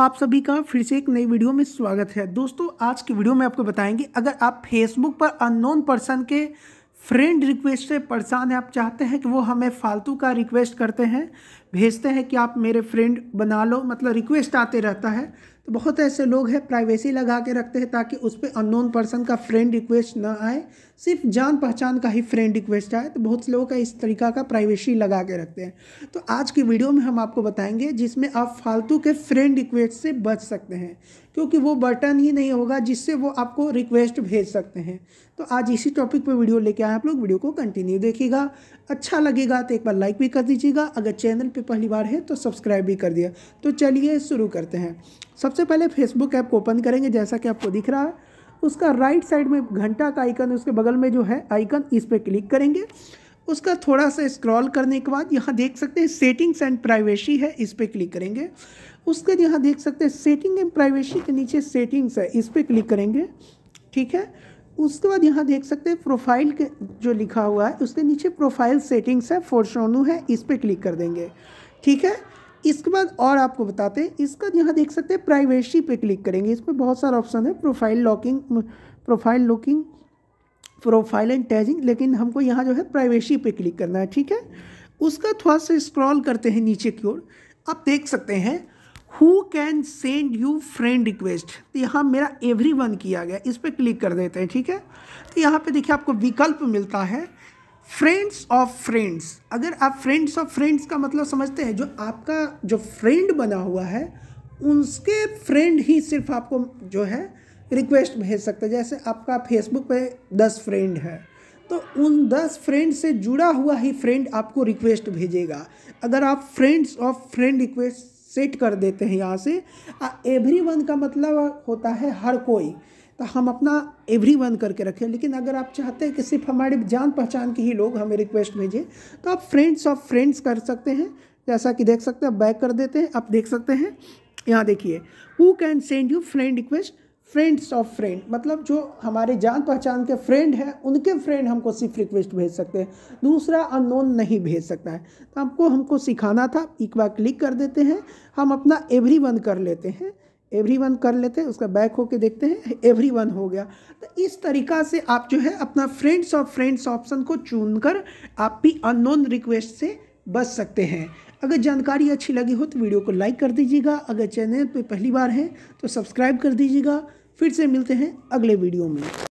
आप सभी का फिर से एक नई वीडियो में स्वागत है दोस्तों आज की वीडियो में आपको बताएंगे अगर आप फेसबुक पर अननोन पर्सन के फ्रेंड रिक्वेस्ट से परेशान हैं आप चाहते हैं कि वो हमें फालतू का रिक्वेस्ट करते हैं भेजते हैं कि आप मेरे फ्रेंड बना लो मतलब रिक्वेस्ट आते रहता है तो बहुत ऐसे लोग हैं प्राइवेसी लगा के रखते हैं ताकि उस पर अननोन पर्सन का फ्रेंड रिक्वेस्ट ना आए सिर्फ जान पहचान का ही फ्रेंड रिक्वेस्ट आए तो बहुत से लोग का इस तरीका का प्राइवेसी लगा के रखते हैं तो आज की वीडियो में हम आपको बताएंगे जिसमें आप फालतू के फ्रेंड रिक्वेस्ट से बच सकते हैं क्योंकि वो बटन ही नहीं होगा जिससे वो आपको रिक्वेस्ट भेज सकते हैं तो आज इसी टॉपिक पर वीडियो लेके आए आप लोग वीडियो को कंटिन्यू देखिएगा अच्छा लगेगा तो एक बार लाइक भी कर दीजिएगा अगर चैनल पर पहली बार है तो सब्सक्राइब भी कर दिया तो चलिए शुरू करते हैं सबसे पहले फेसबुक ऐप को ओपन करेंगे जैसा कि आपको दिख रहा है उसका राइट साइड में घंटा का आइकन उसके बगल में जो है आइकन इस पर क्लिक करेंगे उसका थोड़ा सा स्क्रॉल करने के बाद यहाँ देख सकते हैं सेटिंग्स एंड प्राइवेसी है इस पर क्लिक करेंगे उसके यहाँ देख सकते हैं सेटिंग एंड प्राइवेसी के नीचे सेटिंग्स है इस पर क्लिक करेंगे ठीक है उसके बाद यहाँ देख सकते हैं प्रोफाइल के जो लिखा हुआ है उसके नीचे प्रोफाइल सेटिंग्स है फोर है इस पर क्लिक कर देंगे ठीक है इसके बाद और आपको बताते हैं इसका यहाँ देख सकते हैं प्राइवेसी पे क्लिक करेंगे इसमें बहुत सारा ऑप्शन है profile locking profile locking profile and tagging लेकिन हमको यहाँ जो है प्राइवेसी पे क्लिक करना है ठीक है उसका थोड़ा सा स्क्रॉल करते हैं नीचे की ओर आप देख सकते हैं who can send you friend request तो यहाँ मेरा एवरी वन किया गया इस पर क्लिक कर देते हैं ठीक है तो यहाँ पर देखिए आपको विकल्प मिलता है फ्रेंड्स ऑफ फ्रेंड्स अगर आप फ्रेंड्स ऑफ फ्रेंड्स का मतलब समझते हैं जो आपका जो फ्रेंड बना हुआ है उसके फ्रेंड ही सिर्फ आपको जो है रिक्वेस्ट भेज सकते हैं जैसे आपका फेसबुक पे दस फ्रेंड है तो उन दस फ्रेंड से जुड़ा हुआ ही फ्रेंड आपको रिक्वेस्ट भेजेगा अगर आप friends of friend request set कर देते हैं यहाँ से एवरी वन का मतलब होता है हर कोई तो हम अपना एवरी वन करके रखें लेकिन अगर आप चाहते हैं कि सिर्फ हमारे जान पहचान के ही लोग हमें रिक्वेस्ट भेजें तो आप फ्रेंड्स ऑफ फ्रेंड्स कर सकते हैं जैसा कि देख सकते हैं बैक कर देते हैं आप देख सकते हैं यहाँ देखिए who can send you friend request friends of friend मतलब जो हमारे जान पहचान के फ्रेंड हैं उनके फ्रेंड हमको सिर्फ रिक्वेस्ट भेज सकते हैं दूसरा अनोन नहीं भेज सकता है तो आपको हमको सिखाना था एक बार क्लिक कर देते हैं हम अपना एवरी वन कर लेते हैं एवरी वन कर लेते हैं उसका बैक होके देखते हैं एवरी वन हो गया तो इस तरीका से आप जो है अपना फ्रेंड्स और फ्रेंड्स ऑप्शन को चुन कर आप भी अननोन रिक्वेस्ट से बच सकते हैं अगर जानकारी अच्छी लगी हो तो वीडियो को लाइक कर दीजिएगा अगर चैनल पर पहली बार है तो सब्सक्राइब कर दीजिएगा फिर से मिलते हैं अगले वीडियो में